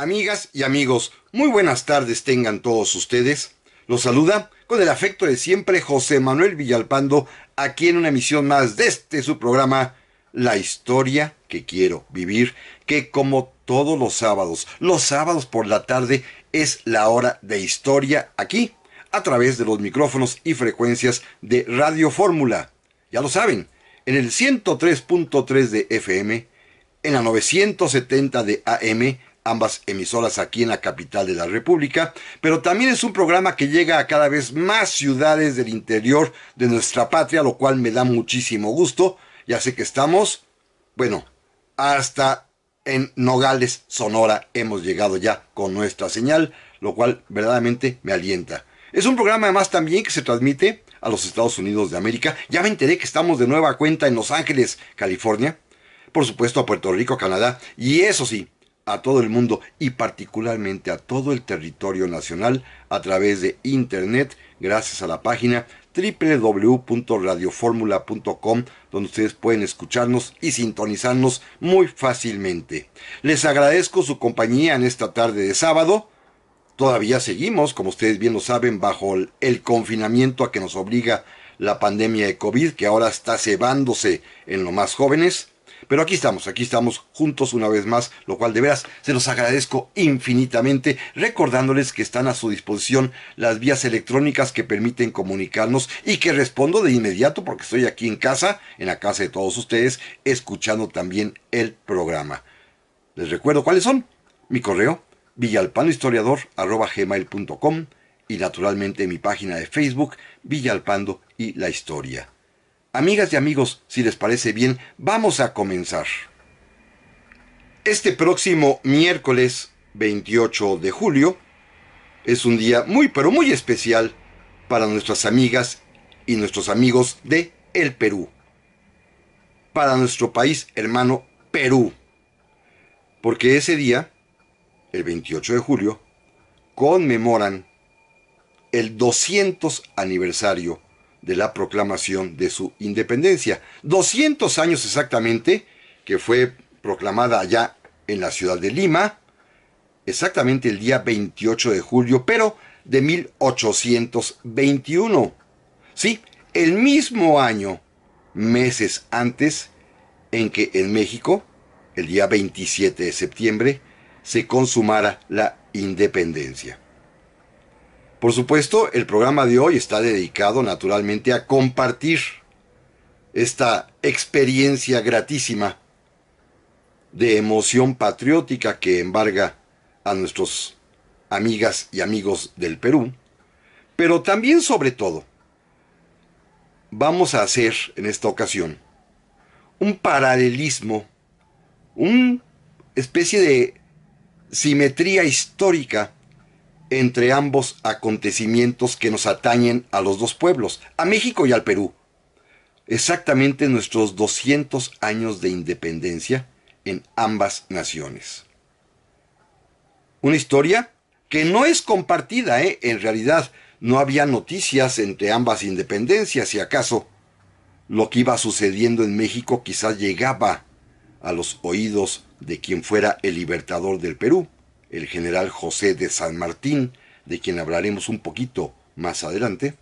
Amigas y amigos, muy buenas tardes tengan todos ustedes. Los saluda con el afecto de siempre José Manuel Villalpando, aquí en una emisión más de este su programa, La historia que quiero vivir, que como todos los sábados, los sábados por la tarde es la hora de historia aquí, a través de los micrófonos y frecuencias de Radio Fórmula. Ya lo saben, en el 103.3 de FM, en la 970 de AM, ambas emisoras aquí en la capital de la República, pero también es un programa que llega a cada vez más ciudades del interior de nuestra patria, lo cual me da muchísimo gusto, ya sé que estamos, bueno, hasta en Nogales, Sonora, hemos llegado ya con nuestra señal, lo cual verdaderamente me alienta. Es un programa además también que se transmite a los Estados Unidos de América. Ya me enteré que estamos de nueva cuenta en Los Ángeles, California. Por supuesto a Puerto Rico, Canadá. Y eso sí, a todo el mundo y particularmente a todo el territorio nacional a través de Internet gracias a la página www.radioformula.com donde ustedes pueden escucharnos y sintonizarnos muy fácilmente. Les agradezco su compañía en esta tarde de sábado. Todavía seguimos, como ustedes bien lo saben, bajo el confinamiento a que nos obliga la pandemia de COVID que ahora está cebándose en los más jóvenes. Pero aquí estamos, aquí estamos juntos una vez más, lo cual de veras se los agradezco infinitamente, recordándoles que están a su disposición las vías electrónicas que permiten comunicarnos y que respondo de inmediato porque estoy aquí en casa, en la casa de todos ustedes, escuchando también el programa. Les recuerdo cuáles son. Mi correo, villalpanohistoriador.com y naturalmente mi página de Facebook, Villalpando y la Historia. Amigas y amigos, si les parece bien, vamos a comenzar. Este próximo miércoles 28 de julio es un día muy pero muy especial para nuestras amigas y nuestros amigos de el Perú. Para nuestro país hermano Perú. Porque ese día, el 28 de julio, conmemoran el 200 aniversario de la proclamación de su independencia. 200 años exactamente que fue proclamada allá en la ciudad de Lima, exactamente el día 28 de julio, pero de 1821. Sí, el mismo año, meses antes, en que en México, el día 27 de septiembre, se consumara la independencia. Por supuesto, el programa de hoy está dedicado naturalmente a compartir esta experiencia gratísima de emoción patriótica que embarga a nuestros amigas y amigos del Perú, pero también sobre todo vamos a hacer en esta ocasión un paralelismo, una especie de simetría histórica entre ambos acontecimientos que nos atañen a los dos pueblos, a México y al Perú. Exactamente nuestros 200 años de independencia en ambas naciones. Una historia que no es compartida, ¿eh? en realidad no había noticias entre ambas independencias, y acaso lo que iba sucediendo en México quizás llegaba a los oídos de quien fuera el libertador del Perú, el general José de San Martín, de quien hablaremos un poquito más adelante.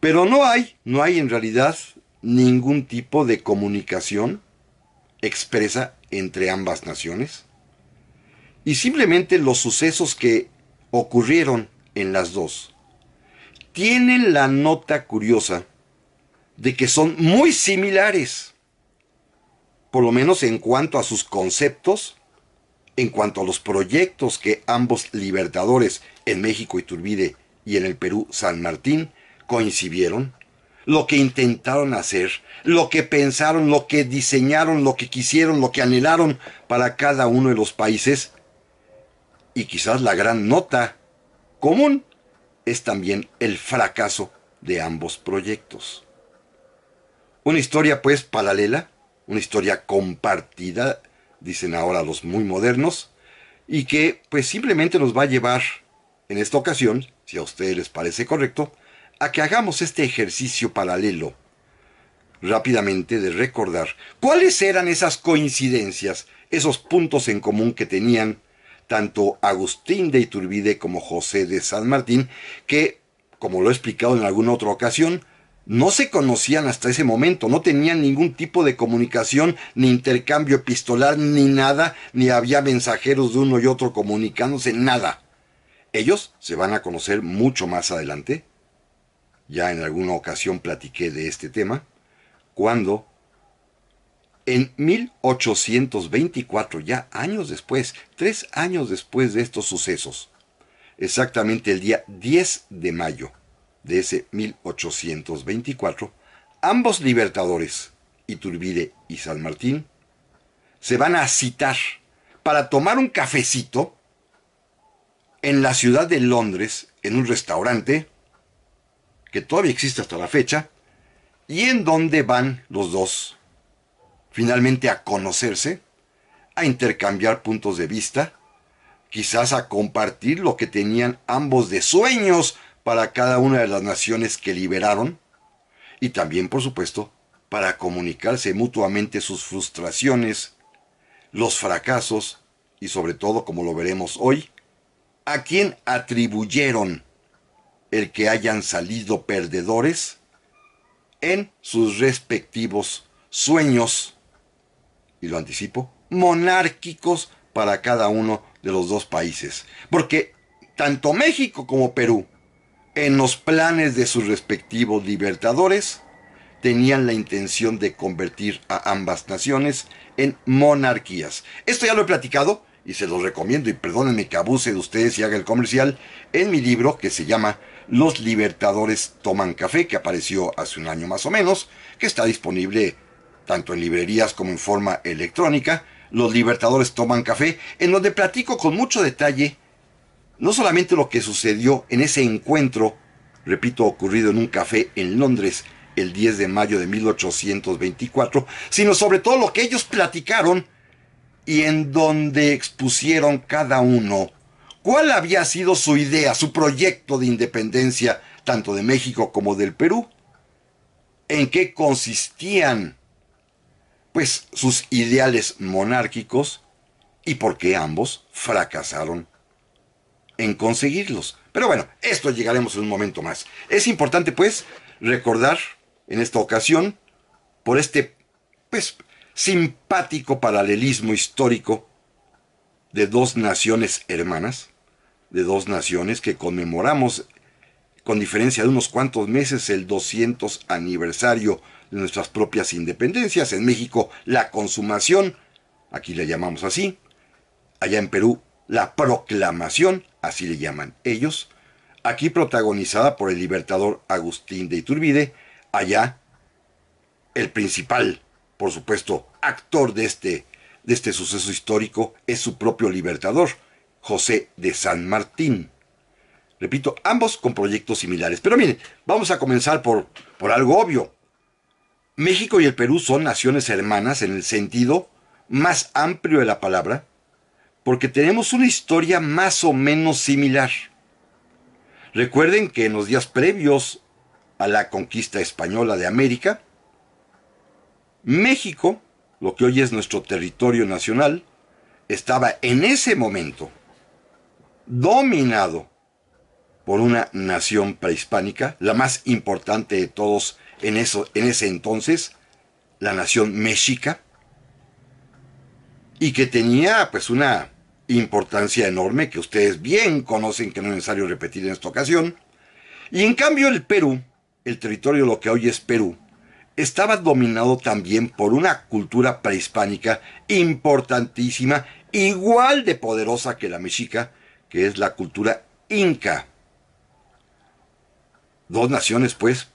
Pero no hay, no hay en realidad ningún tipo de comunicación expresa entre ambas naciones. Y simplemente los sucesos que ocurrieron en las dos tienen la nota curiosa de que son muy similares, por lo menos en cuanto a sus conceptos en cuanto a los proyectos que ambos libertadores en México Iturbide y en el Perú San Martín coincidieron, lo que intentaron hacer, lo que pensaron, lo que diseñaron, lo que quisieron, lo que anhelaron para cada uno de los países. Y quizás la gran nota común es también el fracaso de ambos proyectos. Una historia pues paralela, una historia compartida dicen ahora los muy modernos, y que pues simplemente nos va a llevar en esta ocasión, si a ustedes les parece correcto, a que hagamos este ejercicio paralelo rápidamente de recordar cuáles eran esas coincidencias, esos puntos en común que tenían tanto Agustín de Iturbide como José de San Martín, que, como lo he explicado en alguna otra ocasión, no se conocían hasta ese momento, no tenían ningún tipo de comunicación, ni intercambio epistolar, ni nada, ni había mensajeros de uno y otro comunicándose, nada. Ellos se van a conocer mucho más adelante. Ya en alguna ocasión platiqué de este tema, cuando en 1824, ya años después, tres años después de estos sucesos, exactamente el día 10 de mayo de ese 1824, ambos libertadores, Iturbide y San Martín, se van a citar para tomar un cafecito en la ciudad de Londres, en un restaurante que todavía existe hasta la fecha, y en donde van los dos finalmente a conocerse, a intercambiar puntos de vista, quizás a compartir lo que tenían ambos de sueños para cada una de las naciones que liberaron y también, por supuesto, para comunicarse mutuamente sus frustraciones, los fracasos y sobre todo, como lo veremos hoy, a quién atribuyeron el que hayan salido perdedores en sus respectivos sueños, y lo anticipo, monárquicos para cada uno de los dos países. Porque tanto México como Perú en los planes de sus respectivos libertadores, tenían la intención de convertir a ambas naciones en monarquías. Esto ya lo he platicado y se los recomiendo y perdónenme que abuse de ustedes y haga el comercial en mi libro que se llama Los Libertadores Toman Café, que apareció hace un año más o menos, que está disponible tanto en librerías como en forma electrónica. Los Libertadores Toman Café, en donde platico con mucho detalle no solamente lo que sucedió en ese encuentro, repito, ocurrido en un café en Londres el 10 de mayo de 1824, sino sobre todo lo que ellos platicaron y en donde expusieron cada uno cuál había sido su idea, su proyecto de independencia, tanto de México como del Perú, en qué consistían pues sus ideales monárquicos y por qué ambos fracasaron en conseguirlos. Pero bueno, esto llegaremos en un momento más. Es importante pues recordar en esta ocasión por este pues simpático paralelismo histórico de dos naciones hermanas, de dos naciones que conmemoramos con diferencia de unos cuantos meses el 200 aniversario de nuestras propias independencias. En México, la consumación, aquí la llamamos así, allá en Perú, la proclamación, así le llaman ellos, aquí protagonizada por el libertador Agustín de Iturbide, allá el principal, por supuesto, actor de este, de este suceso histórico es su propio libertador, José de San Martín. Repito, ambos con proyectos similares. Pero miren, vamos a comenzar por, por algo obvio. México y el Perú son naciones hermanas en el sentido más amplio de la palabra, porque tenemos una historia más o menos similar. Recuerden que en los días previos a la conquista española de América, México, lo que hoy es nuestro territorio nacional, estaba en ese momento dominado por una nación prehispánica, la más importante de todos en, eso, en ese entonces, la nación mexica, y que tenía pues una importancia enorme que ustedes bien conocen que no es necesario repetir en esta ocasión. Y en cambio el Perú, el territorio lo que hoy es Perú, estaba dominado también por una cultura prehispánica importantísima, igual de poderosa que la mexica, que es la cultura inca. Dos naciones, pues,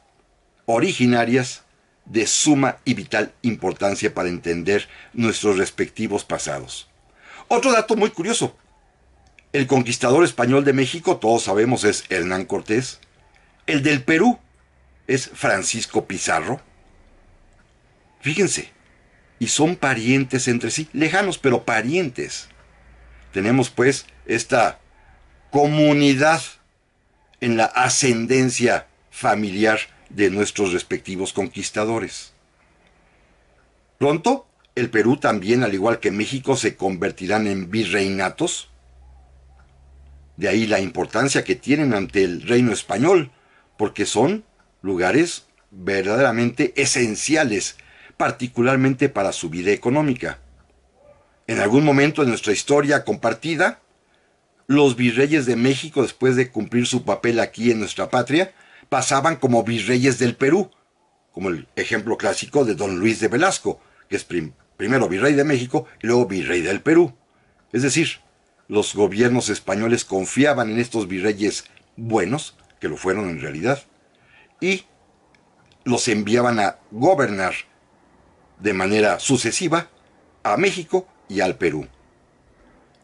originarias de suma y vital importancia para entender nuestros respectivos pasados. Otro dato muy curioso. El conquistador español de México, todos sabemos, es Hernán Cortés. El del Perú es Francisco Pizarro. Fíjense, y son parientes entre sí, lejanos, pero parientes. Tenemos pues esta comunidad en la ascendencia familiar de nuestros respectivos conquistadores. Pronto el Perú también, al igual que México, se convertirán en virreinatos. De ahí la importancia que tienen ante el reino español, porque son lugares verdaderamente esenciales, particularmente para su vida económica. En algún momento de nuestra historia compartida, los virreyes de México, después de cumplir su papel aquí en nuestra patria, pasaban como virreyes del Perú, como el ejemplo clásico de don Luis de Velasco, que es primero virrey de México y luego virrey del Perú. Es decir, los gobiernos españoles confiaban en estos virreyes buenos, que lo fueron en realidad, y los enviaban a gobernar de manera sucesiva a México y al Perú.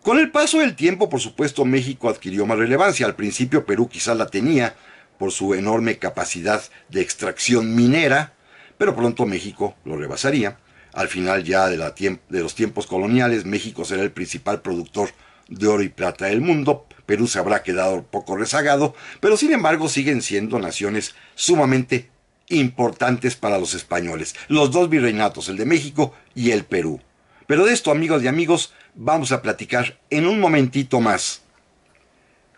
Con el paso del tiempo, por supuesto, México adquirió más relevancia. Al principio Perú quizás la tenía por su enorme capacidad de extracción minera, pero pronto México lo rebasaría. Al final ya de, los tiempos coloniales, México será el principal productor de oro y plata del mundo. Perú se habrá quedado poco rezagado, pero sin embargo siguen siendo naciones sumamente importantes para los españoles. Los dos virreinatos, el de México y el Perú. Pero de esto, amigos y amigos, vamos a platicar en un momentito más.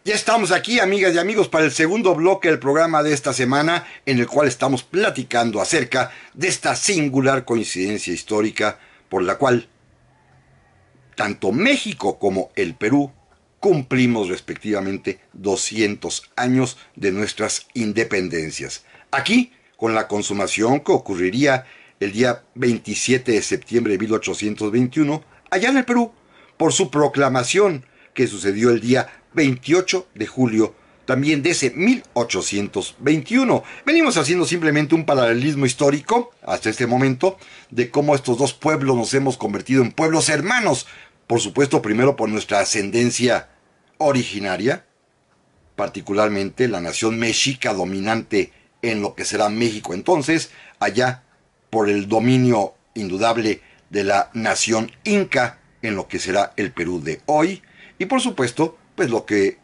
Ya estamos aquí, amigas y amigos, para el segundo bloque del programa de esta semana, en el cual estamos platicando acerca de esta singular coincidencia histórica por la cual tanto México como el Perú cumplimos respectivamente 200 años de nuestras independencias. Aquí, con la consumación que ocurriría el día 27 de septiembre de 1821, allá en el Perú, por su proclamación que sucedió el día 28 de julio también de ese 1821. Venimos haciendo simplemente un paralelismo histórico hasta este momento de cómo estos dos pueblos nos hemos convertido en pueblos hermanos, por supuesto primero por nuestra ascendencia originaria, particularmente la nación mexica dominante en lo que será México entonces, allá por el dominio indudable de la nación inca en lo que será el Perú de hoy, y por supuesto pues lo que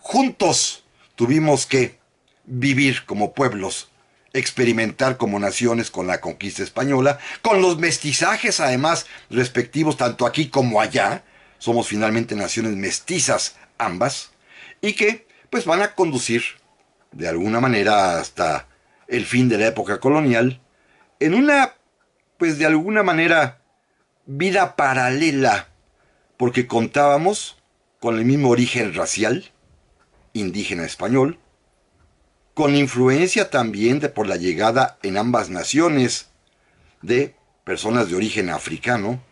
juntos tuvimos que vivir como pueblos, experimentar como naciones con la conquista española, con los mestizajes además respectivos tanto aquí como allá, somos finalmente naciones mestizas ambas, y que pues van a conducir de alguna manera hasta el fin de la época colonial, en una, pues de alguna manera, vida paralela, porque contábamos con el mismo origen racial, indígena español, con influencia también de, por la llegada en ambas naciones de personas de origen africano,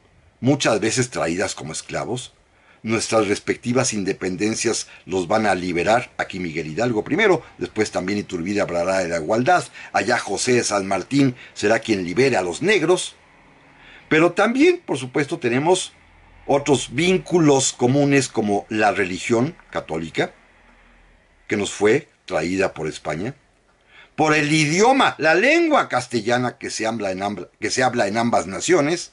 muchas veces traídas como esclavos. Nuestras respectivas independencias los van a liberar. Aquí Miguel Hidalgo primero, después también Iturbide hablará de la igualdad. Allá José San Martín será quien libere a los negros. Pero también, por supuesto, tenemos otros vínculos comunes como la religión católica, que nos fue traída por España, por el idioma, la lengua castellana que se habla en, ambas, que se habla en ambas naciones,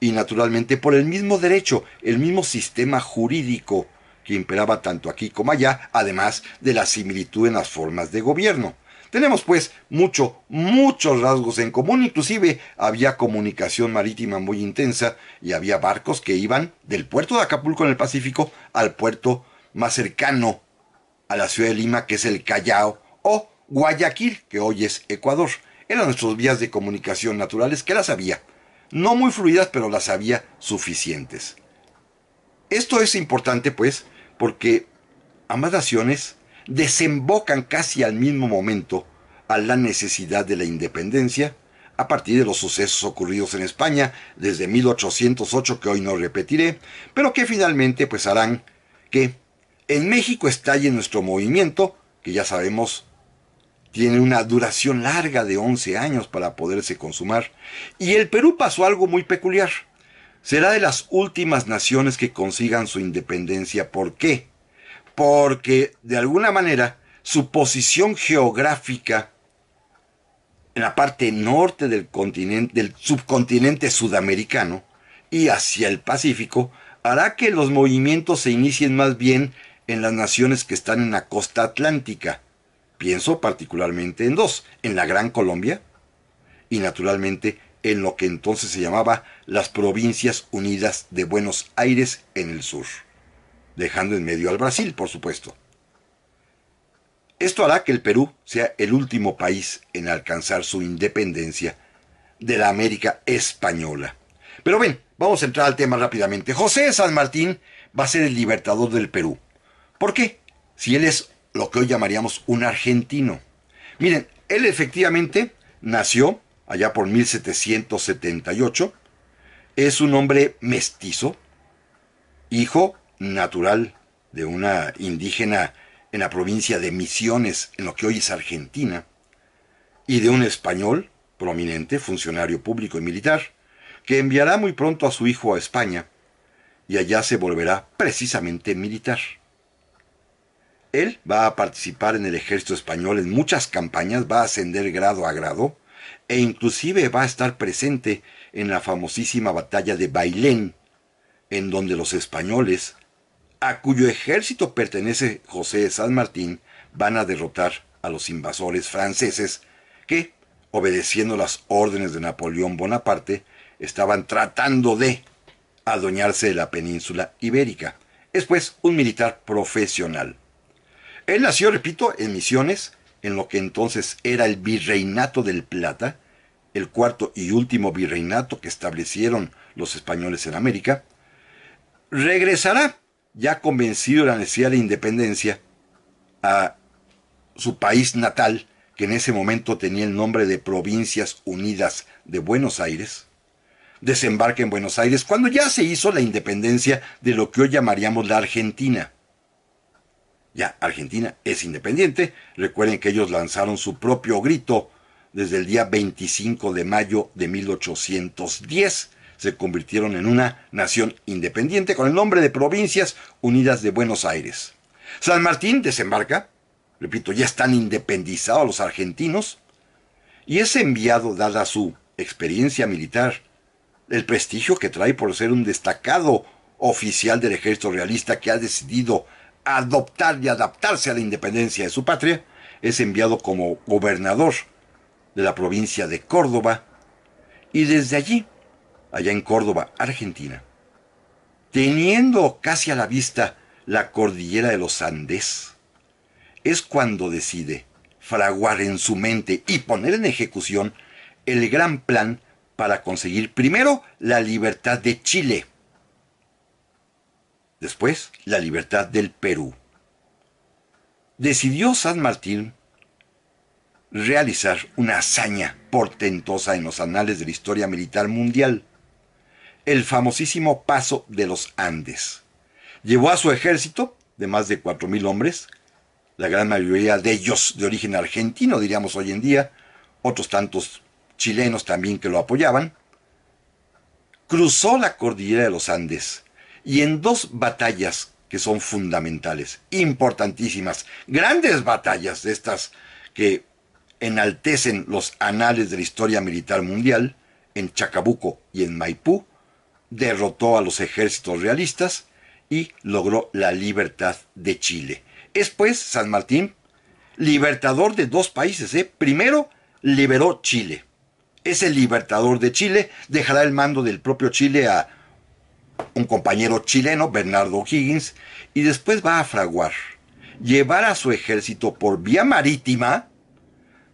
y naturalmente por el mismo derecho, el mismo sistema jurídico que imperaba tanto aquí como allá, además de la similitud en las formas de gobierno. Tenemos pues mucho, muchos rasgos en común, inclusive había comunicación marítima muy intensa y había barcos que iban del puerto de Acapulco en el Pacífico al puerto más cercano a la ciudad de Lima, que es el Callao, o Guayaquil, que hoy es Ecuador. Eran nuestros vías de comunicación naturales que las había. No muy fluidas, pero las había suficientes. Esto es importante, pues, porque ambas naciones desembocan casi al mismo momento a la necesidad de la independencia a partir de los sucesos ocurridos en España desde 1808 que hoy no repetiré, pero que finalmente pues harán que en México estalle nuestro movimiento, que ya sabemos tiene una duración larga de 11 años para poderse consumar, y el Perú pasó algo muy peculiar. Será de las últimas naciones que consigan su independencia. ¿Por qué? porque de alguna manera su posición geográfica en la parte norte del, continente, del subcontinente sudamericano y hacia el Pacífico hará que los movimientos se inicien más bien en las naciones que están en la costa atlántica. Pienso particularmente en dos, en la Gran Colombia y naturalmente en lo que entonces se llamaba las Provincias Unidas de Buenos Aires en el sur dejando en medio al Brasil, por supuesto. Esto hará que el Perú sea el último país en alcanzar su independencia de la América española. Pero bien, vamos a entrar al tema rápidamente. José San Martín va a ser el libertador del Perú. ¿Por qué? Si él es lo que hoy llamaríamos un argentino. Miren, él efectivamente nació allá por 1778. Es un hombre mestizo, hijo natural de una indígena en la provincia de Misiones, en lo que hoy es Argentina, y de un español, prominente, funcionario público y militar, que enviará muy pronto a su hijo a España, y allá se volverá precisamente militar. Él va a participar en el ejército español en muchas campañas, va a ascender grado a grado, e inclusive va a estar presente en la famosísima batalla de Bailén, en donde los españoles a cuyo ejército pertenece José de San Martín, van a derrotar a los invasores franceses que, obedeciendo las órdenes de Napoleón Bonaparte, estaban tratando de adueñarse de la península ibérica. Es pues un militar profesional. Él nació, repito, en Misiones, en lo que entonces era el Virreinato del Plata, el cuarto y último virreinato que establecieron los españoles en América. Regresará ya convencido de la necesidad de independencia, a su país natal, que en ese momento tenía el nombre de Provincias Unidas de Buenos Aires, desembarca en Buenos Aires cuando ya se hizo la independencia de lo que hoy llamaríamos la Argentina. Ya, Argentina es independiente. Recuerden que ellos lanzaron su propio grito desde el día 25 de mayo de 1810 se convirtieron en una nación independiente con el nombre de Provincias Unidas de Buenos Aires. San Martín desembarca, repito, ya están independizados los argentinos, y es enviado, dada su experiencia militar, el prestigio que trae por ser un destacado oficial del ejército realista que ha decidido adoptar y adaptarse a la independencia de su patria, es enviado como gobernador de la provincia de Córdoba y desde allí allá en Córdoba, Argentina, teniendo casi a la vista la cordillera de los Andes, es cuando decide fraguar en su mente y poner en ejecución el gran plan para conseguir primero la libertad de Chile, después la libertad del Perú. Decidió San Martín realizar una hazaña portentosa en los anales de la historia militar mundial el famosísimo Paso de los Andes. Llevó a su ejército, de más de 4.000 hombres, la gran mayoría de ellos de origen argentino, diríamos hoy en día, otros tantos chilenos también que lo apoyaban, cruzó la cordillera de los Andes y en dos batallas que son fundamentales, importantísimas, grandes batallas de estas que enaltecen los anales de la historia militar mundial, en Chacabuco y en Maipú, derrotó a los ejércitos realistas y logró la libertad de Chile. Es pues San Martín libertador de dos países. ¿eh? Primero liberó Chile. Es el libertador de Chile. Dejará el mando del propio Chile a un compañero chileno, Bernardo Higgins, y después va a fraguar llevar a su ejército por vía marítima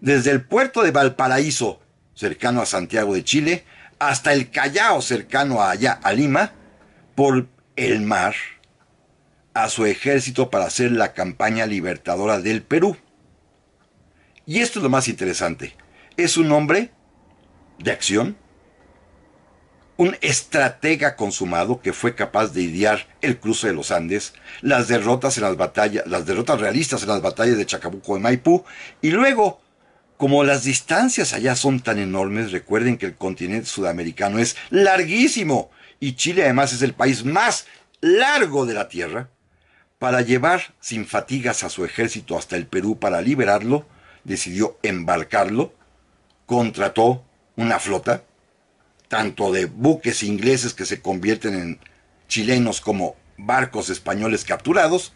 desde el puerto de Valparaíso, cercano a Santiago de Chile, hasta el Callao cercano a allá, a Lima, por el mar a su ejército para hacer la campaña libertadora del Perú. Y esto es lo más interesante. Es un hombre de acción, un estratega consumado que fue capaz de idear el cruce de los Andes, las derrotas en las batallas, las derrotas realistas en las batallas de Chacabuco y Maipú, y luego como las distancias allá son tan enormes, recuerden que el continente sudamericano es larguísimo y Chile además es el país más largo de la Tierra, para llevar sin fatigas a su ejército hasta el Perú para liberarlo, decidió embarcarlo, contrató una flota, tanto de buques ingleses que se convierten en chilenos como barcos españoles capturados,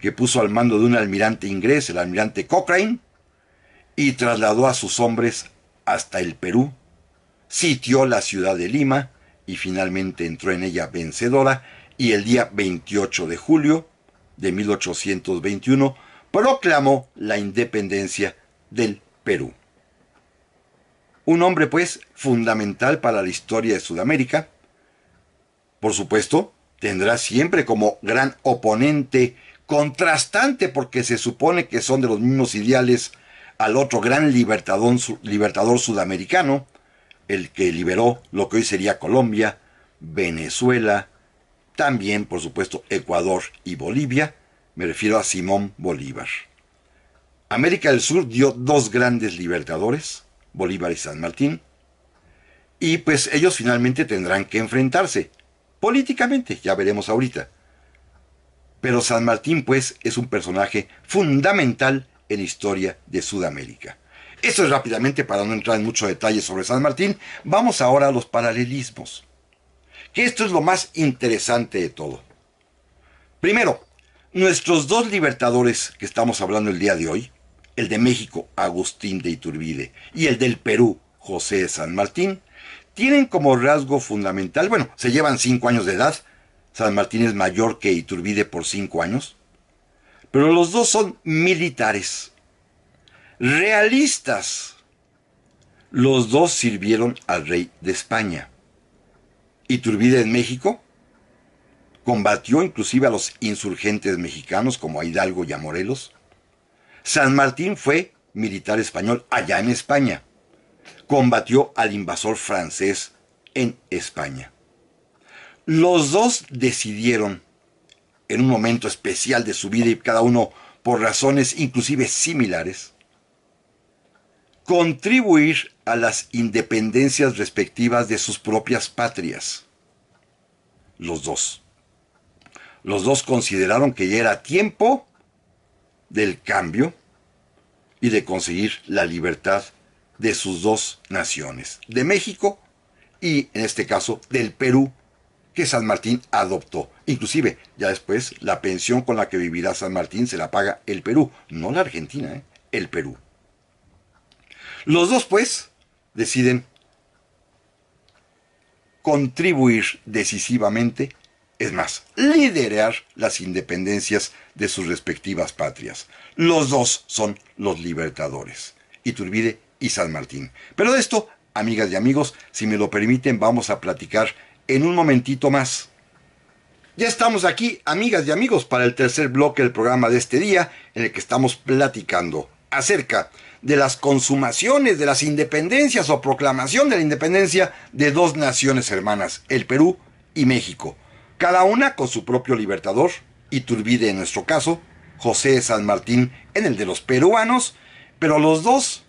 que puso al mando de un almirante inglés, el almirante Cochrane, y trasladó a sus hombres hasta el Perú, sitió la ciudad de Lima y finalmente entró en ella vencedora y el día 28 de julio de 1821 proclamó la independencia del Perú. Un hombre pues fundamental para la historia de Sudamérica, por supuesto, tendrá siempre como gran oponente contrastante porque se supone que son de los mismos ideales al otro gran libertador, sudamericano, el que liberó lo que hoy sería Colombia, Venezuela, también por supuesto Ecuador y Bolivia, me refiero a Simón Bolívar. América del Sur dio dos grandes libertadores, Bolívar y San Martín, y pues ellos finalmente tendrán que enfrentarse, políticamente, ya veremos ahorita. Pero San Martín pues es un personaje fundamental en historia de Sudamérica. Eso es rápidamente para no entrar en muchos detalles sobre San Martín. Vamos ahora a los paralelismos. Que esto es lo más interesante de todo. Primero, nuestros dos libertadores que estamos hablando el día de hoy, el de México, Agustín de Iturbide, y el del Perú, José de San Martín, tienen como rasgo fundamental, bueno, se llevan cinco años de edad, San Martín es mayor que Iturbide por cinco años, pero los dos son militares, realistas. Los dos sirvieron al rey de España. Iturbide en México combatió inclusive a los insurgentes mexicanos como a Hidalgo y a Morelos. San Martín fue militar español allá en España. Combatió al invasor francés en España. Los dos decidieron en un momento especial de su vida y cada uno por razones inclusive similares, contribuir a las independencias respectivas de sus propias patrias. Los dos. Los dos consideraron que ya era tiempo del cambio y de conseguir la libertad de sus dos naciones, de México y, en este caso, del Perú, que San Martín adoptó. Inclusive, ya después, la pensión con la que vivirá San Martín se la paga el Perú, no la Argentina, ¿eh? el Perú. Los dos, pues, deciden contribuir decisivamente, es más, liderar las independencias de sus respectivas patrias. Los dos son los libertadores, Iturbide y San Martín. Pero de esto, amigas y amigos, si me lo permiten, vamos a platicar en un momentito más. Ya estamos aquí, amigas y amigos, para el tercer bloque del programa de este día, en el que estamos platicando acerca de las consumaciones de las independencias o proclamación de la independencia de dos naciones hermanas, el Perú y México, cada una con su propio libertador, Iturbide en nuestro caso, José San Martín en el de los peruanos, pero los dos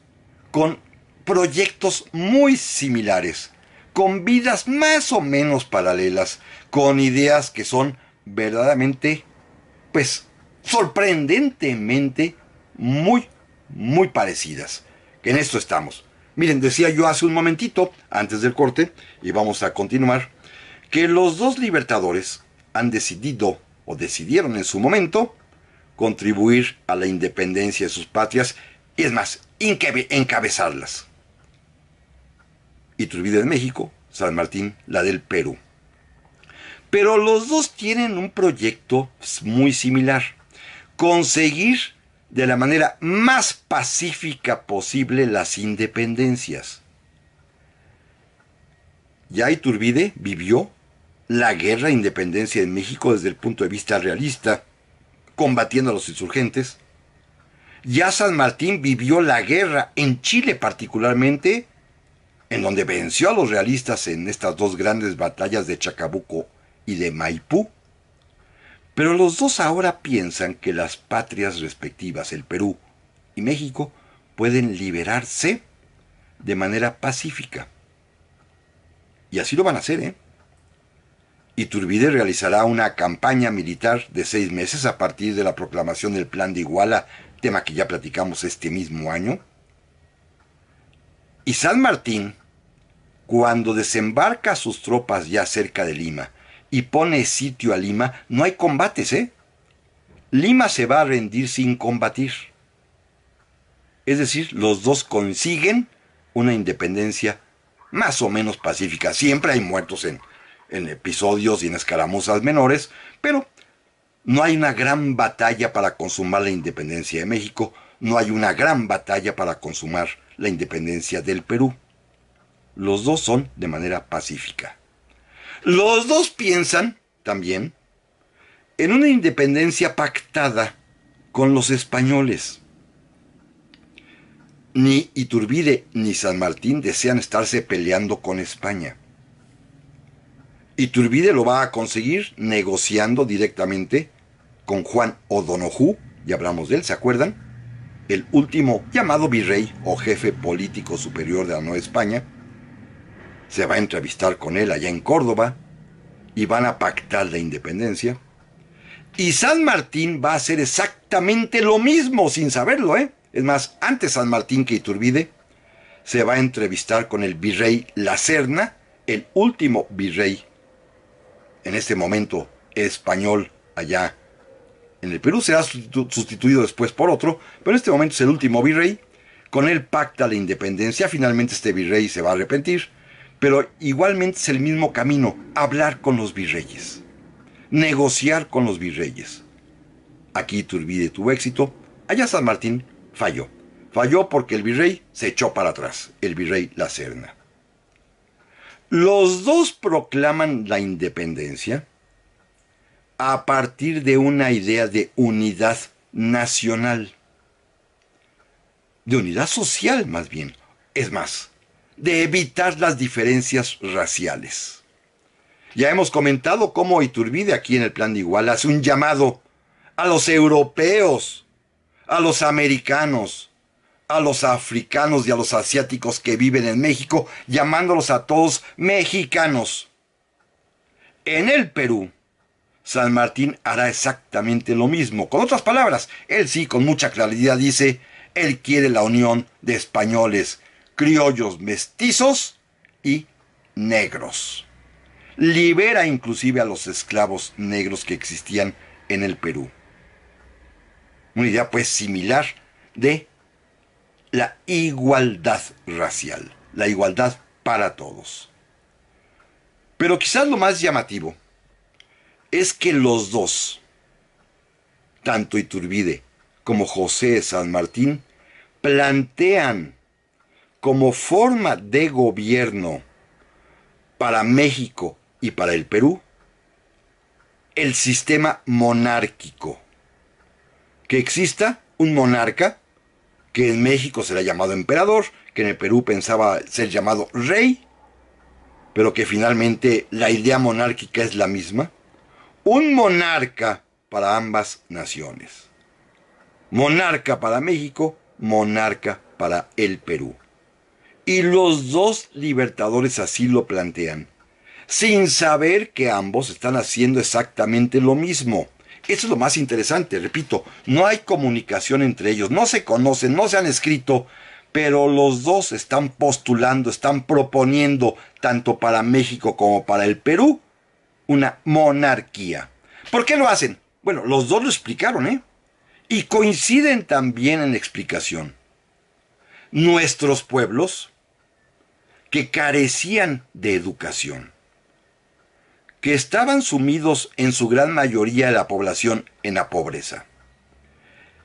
con proyectos muy similares con vidas más o menos paralelas, con ideas que son verdaderamente, pues, sorprendentemente muy, muy parecidas. En esto estamos. Miren, decía yo hace un momentito, antes del corte, y vamos a continuar, que los dos libertadores han decidido, o decidieron en su momento, contribuir a la independencia de sus patrias, y es más, encabezarlas. Iturbide de México, San Martín, la del Perú. Pero los dos tienen un proyecto pues, muy similar. Conseguir de la manera más pacífica posible las independencias. Ya Iturbide vivió la guerra de independencia en México desde el punto de vista realista, combatiendo a los insurgentes. Ya San Martín vivió la guerra en Chile particularmente en donde venció a los realistas en estas dos grandes batallas de Chacabuco y de Maipú. Pero los dos ahora piensan que las patrias respectivas, el Perú y México, pueden liberarse de manera pacífica. Y así lo van a hacer, ¿eh? Iturbide realizará una campaña militar de seis meses a partir de la proclamación del Plan de Iguala, tema que ya platicamos este mismo año. Y San Martín cuando desembarca sus tropas ya cerca de Lima y pone sitio a Lima, no hay combates, ¿eh? Lima se va a rendir sin combatir. Es decir, los dos consiguen una independencia más o menos pacífica. Siempre hay muertos en, en episodios y en escaramuzas menores, pero no hay una gran batalla para consumar la independencia de México, no hay una gran batalla para consumar la independencia del Perú los dos son de manera pacífica. Los dos piensan, también, en una independencia pactada con los españoles. Ni Iturbide ni San Martín desean estarse peleando con España. Iturbide lo va a conseguir negociando directamente con Juan O'Donoghue, ya hablamos de él, ¿se acuerdan? El último llamado virrey o jefe político superior de la Nueva España, se va a entrevistar con él allá en Córdoba y van a pactar la independencia. Y San Martín va a hacer exactamente lo mismo sin saberlo, ¿eh? Es más, antes San Martín que Iturbide se va a entrevistar con el virrey Lacerna, el último virrey en este momento español allá en el Perú. Será sustituido después por otro, pero en este momento es el último virrey. Con él pacta la independencia. Finalmente este virrey se va a arrepentir pero igualmente es el mismo camino, hablar con los virreyes, negociar con los virreyes. Aquí Turbide tu éxito, allá San Martín falló. Falló porque el virrey se echó para atrás, el virrey La Serna. Los dos proclaman la independencia a partir de una idea de unidad nacional, de unidad social más bien. Es más, de evitar las diferencias raciales. Ya hemos comentado cómo Iturbide aquí en el plan de Igual hace un llamado a los europeos, a los americanos, a los africanos y a los asiáticos que viven en México, llamándolos a todos mexicanos. En el Perú, San Martín hará exactamente lo mismo. Con otras palabras, él sí con mucha claridad dice, él quiere la unión de españoles, criollos mestizos y negros. Libera inclusive a los esclavos negros que existían en el Perú. Una idea pues similar de la igualdad racial, la igualdad para todos. Pero quizás lo más llamativo es que los dos, tanto Iturbide como José San Martín, plantean como forma de gobierno para México y para el Perú el sistema monárquico. Que exista un monarca, que en México ha llamado emperador, que en el Perú pensaba ser llamado rey, pero que finalmente la idea monárquica es la misma. Un monarca para ambas naciones. Monarca para México, monarca para el Perú. Y los dos libertadores así lo plantean, sin saber que ambos están haciendo exactamente lo mismo. Eso es lo más interesante, repito, no hay comunicación entre ellos, no se conocen, no se han escrito, pero los dos están postulando, están proponiendo, tanto para México como para el Perú, una monarquía. ¿Por qué lo hacen? Bueno, los dos lo explicaron, ¿eh? Y coinciden también en explicación. Nuestros pueblos que carecían de educación, que estaban sumidos en su gran mayoría de la población en la pobreza.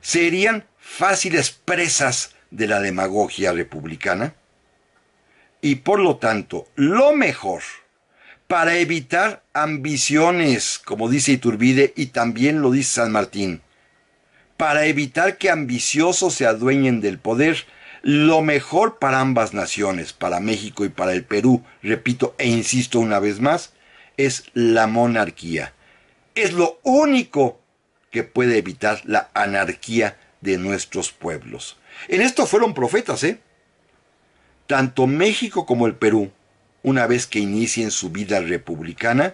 Serían fáciles presas de la demagogia republicana y por lo tanto lo mejor para evitar ambiciones, como dice Iturbide y también lo dice San Martín, para evitar que ambiciosos se adueñen del poder, lo mejor para ambas naciones, para México y para el Perú, repito e insisto una vez más, es la monarquía. Es lo único que puede evitar la anarquía de nuestros pueblos. En esto fueron profetas, ¿eh? Tanto México como el Perú, una vez que inicien su vida republicana,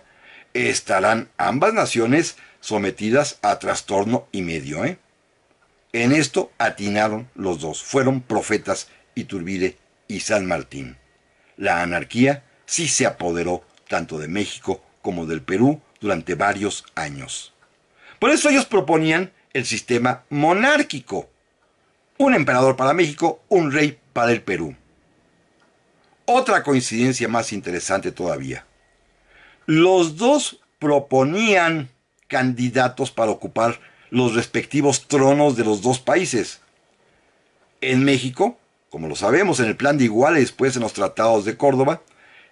estarán ambas naciones sometidas a trastorno y medio, ¿eh? En esto atinaron los dos, fueron profetas Iturbide y San Martín. La anarquía sí se apoderó tanto de México como del Perú durante varios años. Por eso ellos proponían el sistema monárquico. Un emperador para México, un rey para el Perú. Otra coincidencia más interesante todavía. Los dos proponían candidatos para ocupar los respectivos tronos de los dos países. En México, como lo sabemos, en el plan de iguales... después pues, en los tratados de Córdoba,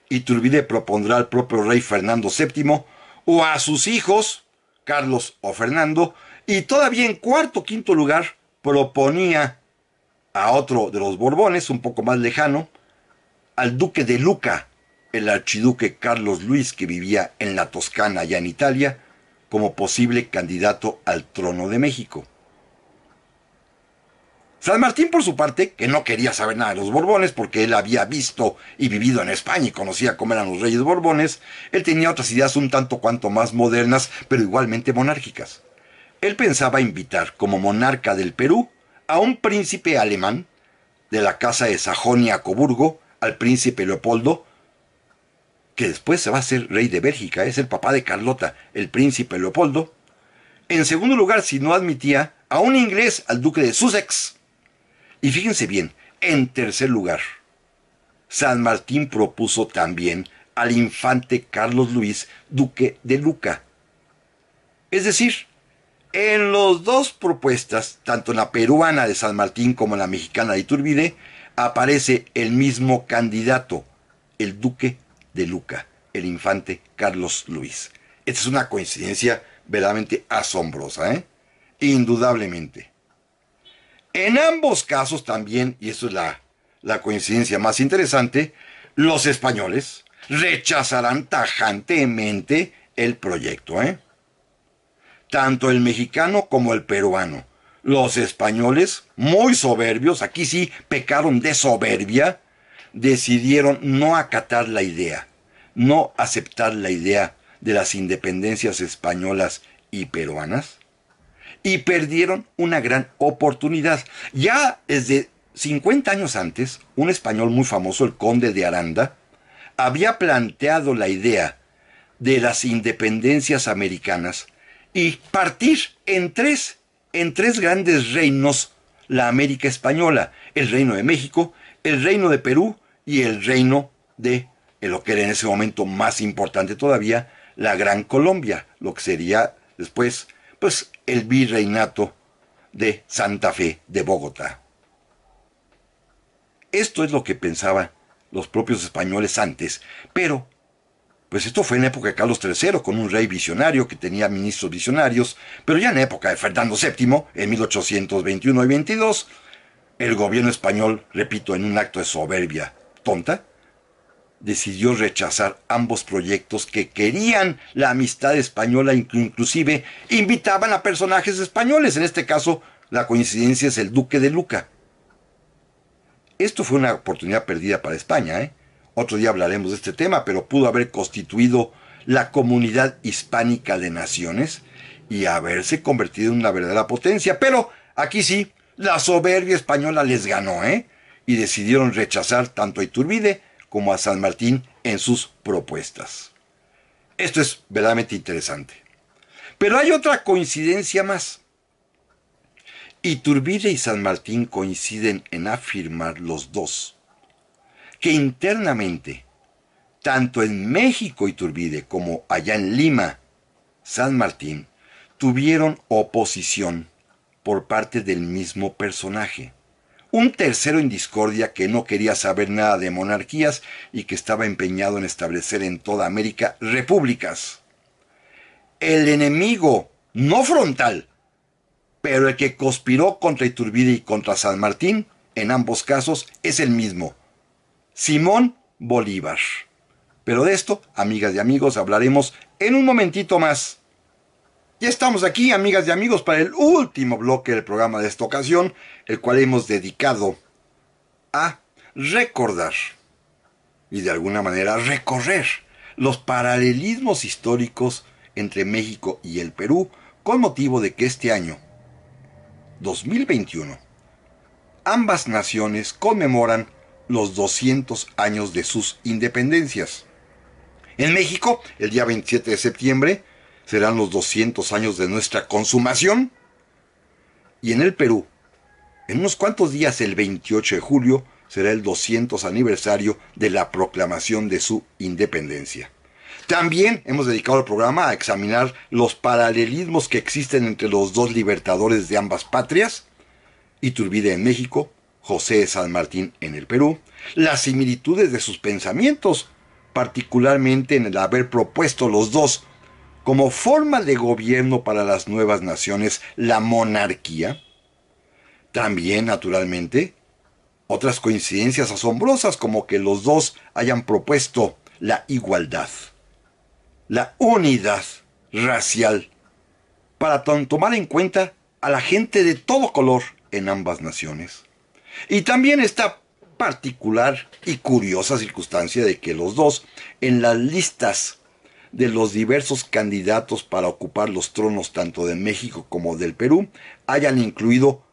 Iturbide propondrá al propio rey Fernando VII o a sus hijos, Carlos o Fernando, y todavía en cuarto o quinto lugar proponía a otro de los Borbones, un poco más lejano, al duque de Luca, el archiduque Carlos Luis que vivía en la Toscana, allá en Italia, como posible candidato al trono de México. San Martín, por su parte, que no quería saber nada de los Borbones porque él había visto y vivido en España y conocía cómo eran los reyes Borbones, él tenía otras ideas un tanto cuanto más modernas, pero igualmente monárquicas. Él pensaba invitar como monarca del Perú a un príncipe alemán de la casa de Sajonia-Coburgo, al príncipe Leopoldo, que después se va a ser rey de Bélgica, es el papá de Carlota, el príncipe Leopoldo. En segundo lugar, si no admitía a un inglés al duque de Sussex. Y fíjense bien, en tercer lugar, San Martín propuso también al infante Carlos Luis, duque de Luca. Es decir, en las dos propuestas, tanto en la peruana de San Martín como en la mexicana de Iturbide, aparece el mismo candidato, el duque de Luca, el infante Carlos Luis. Esta es una coincidencia verdaderamente asombrosa, ¿eh? indudablemente. En ambos casos también, y eso es la, la coincidencia más interesante, los españoles rechazarán tajantemente el proyecto. ¿eh? Tanto el mexicano como el peruano. Los españoles, muy soberbios, aquí sí pecaron de soberbia, decidieron no acatar la idea, no aceptar la idea de las independencias españolas y peruanas y perdieron una gran oportunidad. Ya desde 50 años antes, un español muy famoso, el conde de Aranda, había planteado la idea de las independencias americanas y partir en tres, en tres grandes reinos la América española, el Reino de México, el reino de Perú y el reino de lo que era en ese momento más importante todavía, la Gran Colombia, lo que sería después pues el virreinato de Santa Fe de Bogotá. Esto es lo que pensaban los propios españoles antes, pero pues esto fue en época de Carlos III, con un rey visionario que tenía ministros visionarios, pero ya en época de Fernando VII, en 1821 y 22, el gobierno español, repito, en un acto de soberbia tonta, decidió rechazar ambos proyectos que querían la amistad española, inclusive invitaban a personajes españoles, en este caso la coincidencia es el duque de Luca. Esto fue una oportunidad perdida para España, ¿eh? otro día hablaremos de este tema, pero pudo haber constituido la comunidad hispánica de naciones y haberse convertido en una verdadera potencia, pero aquí sí, la soberbia española les ganó, ¿eh? Y decidieron rechazar tanto a Iturbide como a San Martín en sus propuestas. Esto es verdaderamente interesante. Pero hay otra coincidencia más. Iturbide y San Martín coinciden en afirmar los dos que internamente, tanto en México Iturbide como allá en Lima, San Martín, tuvieron oposición por parte del mismo personaje. Un tercero en discordia que no quería saber nada de monarquías y que estaba empeñado en establecer en toda América repúblicas. El enemigo, no frontal, pero el que conspiró contra Iturbide y contra San Martín, en ambos casos, es el mismo, Simón Bolívar. Pero de esto, amigas y amigos, hablaremos en un momentito más. Ya estamos aquí, amigas y amigos, para el último bloque del programa de esta ocasión, el cual hemos dedicado a recordar y de alguna manera recorrer los paralelismos históricos entre México y el Perú con motivo de que este año, 2021, ambas naciones conmemoran los 200 años de sus independencias. En México, el día 27 de septiembre, serán los 200 años de nuestra consumación. Y en el Perú, en unos cuantos días, el 28 de julio, será el 200 aniversario de la proclamación de su independencia. También hemos dedicado el programa a examinar los paralelismos que existen entre los dos libertadores de ambas patrias, Iturbide en México, José de San Martín en el Perú, las similitudes de sus pensamientos, particularmente en el haber propuesto los dos como forma de gobierno para las nuevas naciones la monarquía, también naturalmente otras coincidencias asombrosas como que los dos hayan propuesto la igualdad, la unidad racial, para tomar en cuenta a la gente de todo color en ambas naciones. Y también esta particular y curiosa circunstancia de que los dos en las listas de los diversos candidatos para ocupar los tronos tanto de México como del Perú hayan incluido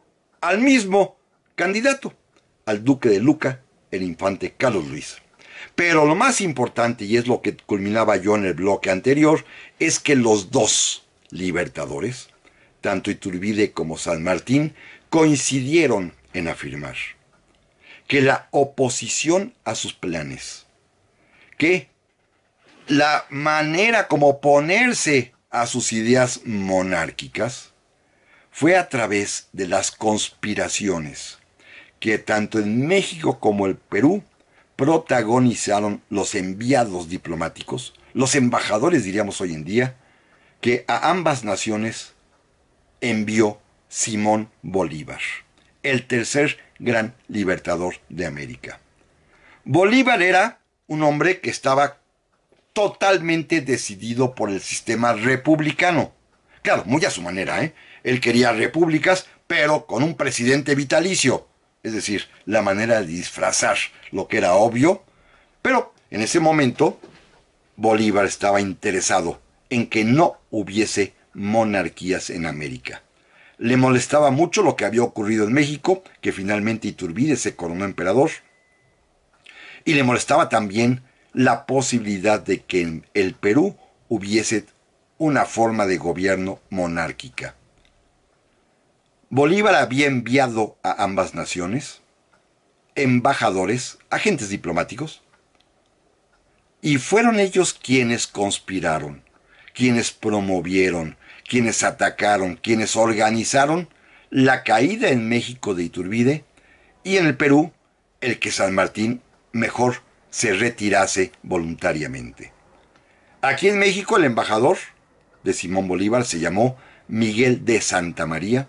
al mismo candidato, al duque de Luca, el infante Carlos Luis. Pero lo más importante, y es lo que culminaba yo en el bloque anterior, es que los dos libertadores, tanto Iturbide como San Martín, coincidieron en afirmar que la oposición a sus planes, que la manera como ponerse a sus ideas monárquicas fue a través de las conspiraciones que tanto en México como el Perú protagonizaron los enviados diplomáticos, los embajadores diríamos hoy en día, que a ambas naciones envió Simón Bolívar, el tercer gran libertador de América. Bolívar era un hombre que estaba totalmente decidido por el sistema republicano. Claro, muy a su manera, ¿eh? Él quería repúblicas, pero con un presidente vitalicio. Es decir, la manera de disfrazar lo que era obvio. Pero en ese momento, Bolívar estaba interesado en que no hubiese monarquías en América. Le molestaba mucho lo que había ocurrido en México, que finalmente Iturbide se coronó emperador. Y le molestaba también la posibilidad de que en el Perú hubiese una forma de gobierno monárquica. Bolívar había enviado a ambas naciones embajadores, agentes diplomáticos, y fueron ellos quienes conspiraron, quienes promovieron, quienes atacaron, quienes organizaron la caída en México de Iturbide y en el Perú el que San Martín mejor se retirase voluntariamente. Aquí en México el embajador de Simón Bolívar se llamó Miguel de Santa María.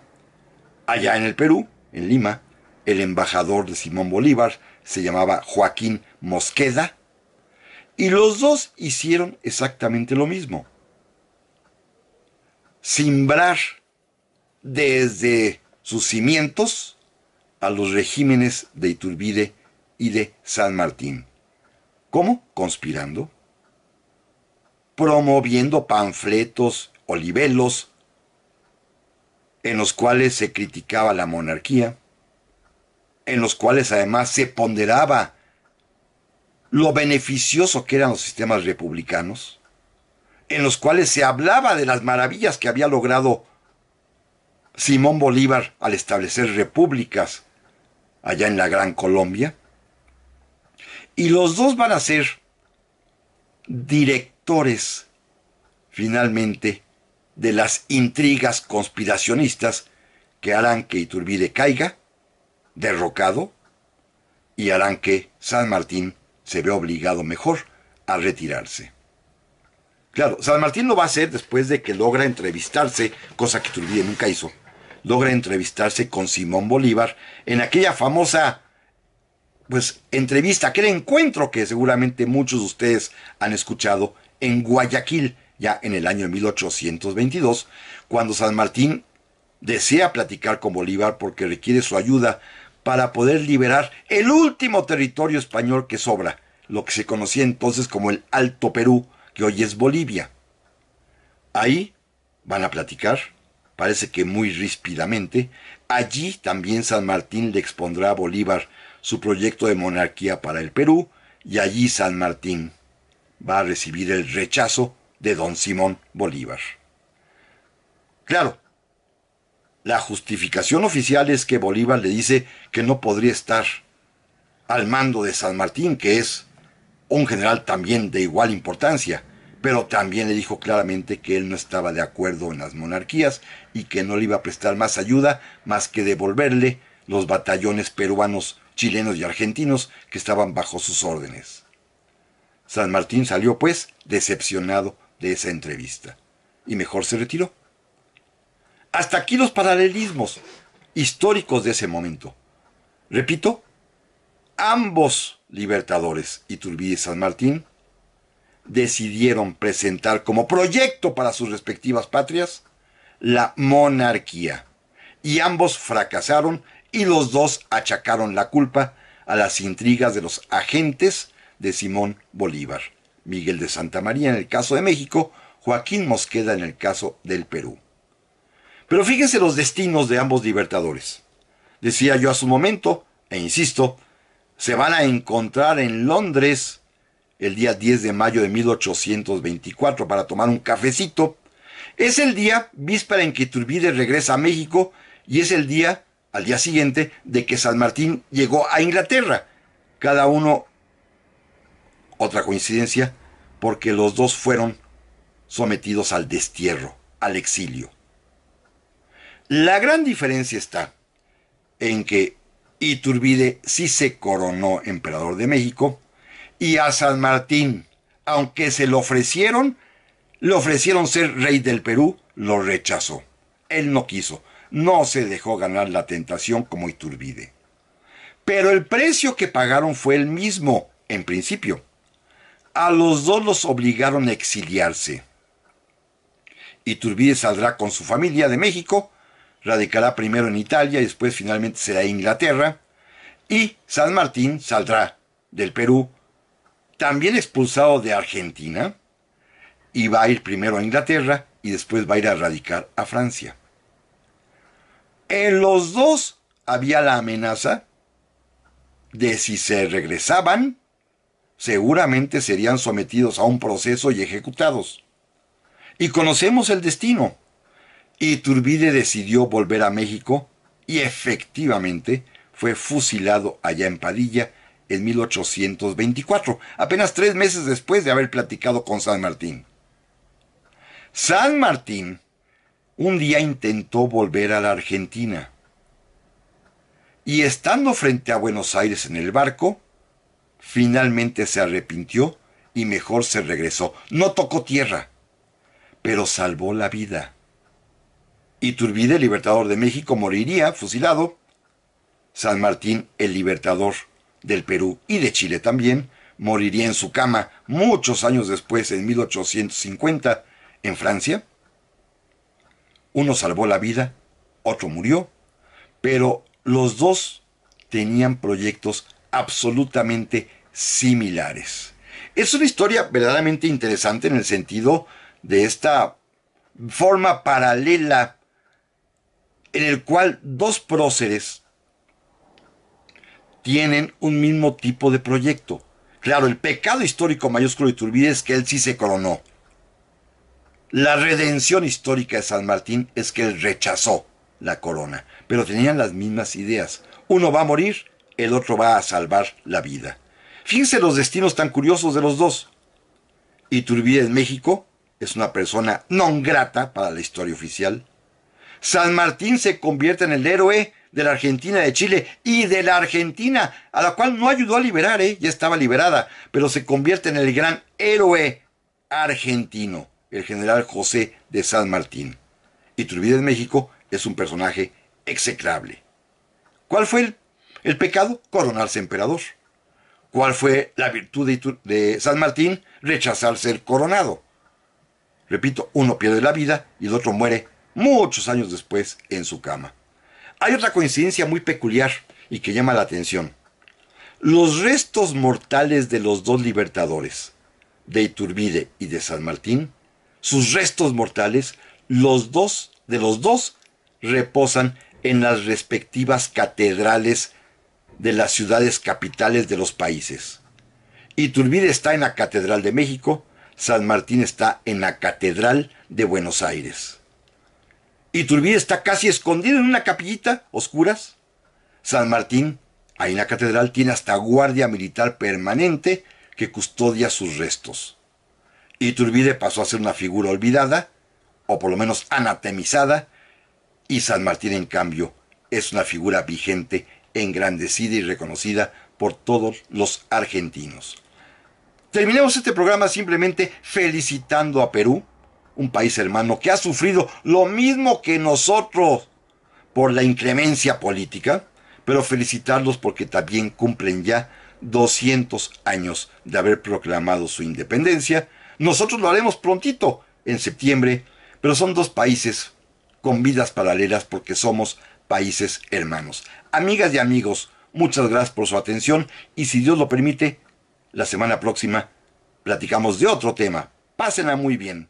Allá en el Perú, en Lima, el embajador de Simón Bolívar se llamaba Joaquín Mosqueda. Y los dos hicieron exactamente lo mismo. Simbrar desde sus cimientos a los regímenes de Iturbide y de San Martín. ¿Cómo? Conspirando. Promoviendo panfletos, o libelos en los cuales se criticaba la monarquía, en los cuales además se ponderaba lo beneficioso que eran los sistemas republicanos, en los cuales se hablaba de las maravillas que había logrado Simón Bolívar al establecer repúblicas allá en la Gran Colombia, y los dos van a ser directores, finalmente, de las intrigas conspiracionistas que harán que Iturbide caiga, derrocado, y harán que San Martín se vea obligado mejor a retirarse. Claro, San Martín lo va a hacer después de que logra entrevistarse, cosa que Iturbide nunca hizo, logra entrevistarse con Simón Bolívar en aquella famosa pues, entrevista, aquel encuentro que seguramente muchos de ustedes han escuchado en Guayaquil, ya en el año 1822, cuando San Martín desea platicar con Bolívar porque requiere su ayuda para poder liberar el último territorio español que sobra, lo que se conocía entonces como el Alto Perú, que hoy es Bolivia. Ahí van a platicar, parece que muy ríspidamente. Allí también San Martín le expondrá a Bolívar su proyecto de monarquía para el Perú y allí San Martín va a recibir el rechazo de don Simón Bolívar. Claro, la justificación oficial es que Bolívar le dice que no podría estar al mando de San Martín, que es un general también de igual importancia, pero también le dijo claramente que él no estaba de acuerdo en las monarquías y que no le iba a prestar más ayuda más que devolverle los batallones peruanos chilenos y argentinos que estaban bajo sus órdenes. San Martín salió, pues, decepcionado de esa entrevista, y mejor se retiró. Hasta aquí los paralelismos históricos de ese momento. Repito, ambos libertadores, Iturbide y San Martín, decidieron presentar como proyecto para sus respectivas patrias la monarquía, y ambos fracasaron y los dos achacaron la culpa a las intrigas de los agentes de Simón Bolívar. Miguel de Santa María en el caso de México, Joaquín Mosqueda en el caso del Perú. Pero fíjense los destinos de ambos libertadores. Decía yo a su momento, e insisto, se van a encontrar en Londres el día 10 de mayo de 1824 para tomar un cafecito. Es el día víspera en que Turbide regresa a México y es el día al día siguiente de que San Martín llegó a Inglaterra. Cada uno, otra coincidencia, porque los dos fueron sometidos al destierro, al exilio. La gran diferencia está en que Iturbide sí se coronó emperador de México y a San Martín, aunque se lo ofrecieron, le ofrecieron ser rey del Perú, lo rechazó. Él no quiso no se dejó ganar la tentación como Iturbide. Pero el precio que pagaron fue el mismo, en principio. A los dos los obligaron a exiliarse. Iturbide saldrá con su familia de México, radicará primero en Italia y después finalmente será Inglaterra, y San Martín saldrá del Perú, también expulsado de Argentina, y va a ir primero a Inglaterra y después va a ir a radicar a Francia. En los dos había la amenaza de si se regresaban, seguramente serían sometidos a un proceso y ejecutados. Y conocemos el destino. Iturbide decidió volver a México y efectivamente fue fusilado allá en Padilla en 1824, apenas tres meses después de haber platicado con San Martín. San Martín un día intentó volver a la Argentina. Y estando frente a Buenos Aires en el barco, finalmente se arrepintió y mejor se regresó. No tocó tierra, pero salvó la vida. Iturbide, el libertador de México, moriría fusilado. San Martín, el libertador del Perú y de Chile también, moriría en su cama muchos años después, en 1850, en Francia. Uno salvó la vida, otro murió, pero los dos tenían proyectos absolutamente similares. Es una historia verdaderamente interesante en el sentido de esta forma paralela en el cual dos próceres tienen un mismo tipo de proyecto. Claro, el pecado histórico mayúsculo de Turbide es que él sí se coronó. La redención histórica de San Martín es que él rechazó la corona, pero tenían las mismas ideas. Uno va a morir, el otro va a salvar la vida. Fíjense los destinos tan curiosos de los dos. Iturbide en México es una persona non grata para la historia oficial. San Martín se convierte en el héroe de la Argentina de Chile y de la Argentina, a la cual no ayudó a liberar, ¿eh? ya estaba liberada, pero se convierte en el gran héroe argentino el general José de San Martín. Iturbide en México es un personaje execrable. ¿Cuál fue el, pecado? Coronarse emperador. ¿Cuál fue la virtud de, de San Martín? Rechazar ser coronado. Repito, uno pierde la vida y el otro muere muchos años después en su cama. Hay otra coincidencia muy peculiar y que llama la atención. Los restos mortales de los dos libertadores, de Iturbide y de San Martín, sus restos mortales, los dos de los dos reposan en las respectivas catedrales de las ciudades capitales de los países. Iturbide está en la Catedral de México, San Martín está en la Catedral de Buenos Aires. Iturbide está casi escondido en una capillita oscuras. San Martín, ahí en la catedral, tiene hasta guardia militar permanente que custodia sus restos. Iturbide pasó a ser una figura olvidada, o por lo menos anatemizada, y San Martín, en cambio, es una figura vigente, engrandecida y reconocida por todos los argentinos. Terminemos este programa simplemente felicitando a Perú, un país hermano que ha sufrido lo mismo que nosotros por la inclemencia política, pero felicitarlos porque también cumplen ya 200 años de haber proclamado su independencia nosotros lo haremos prontito, en septiembre, pero son dos países con vidas paralelas porque somos países hermanos. Amigas y amigos, muchas gracias por su atención y si Dios lo permite, la semana próxima platicamos de otro tema. Pásenla muy bien.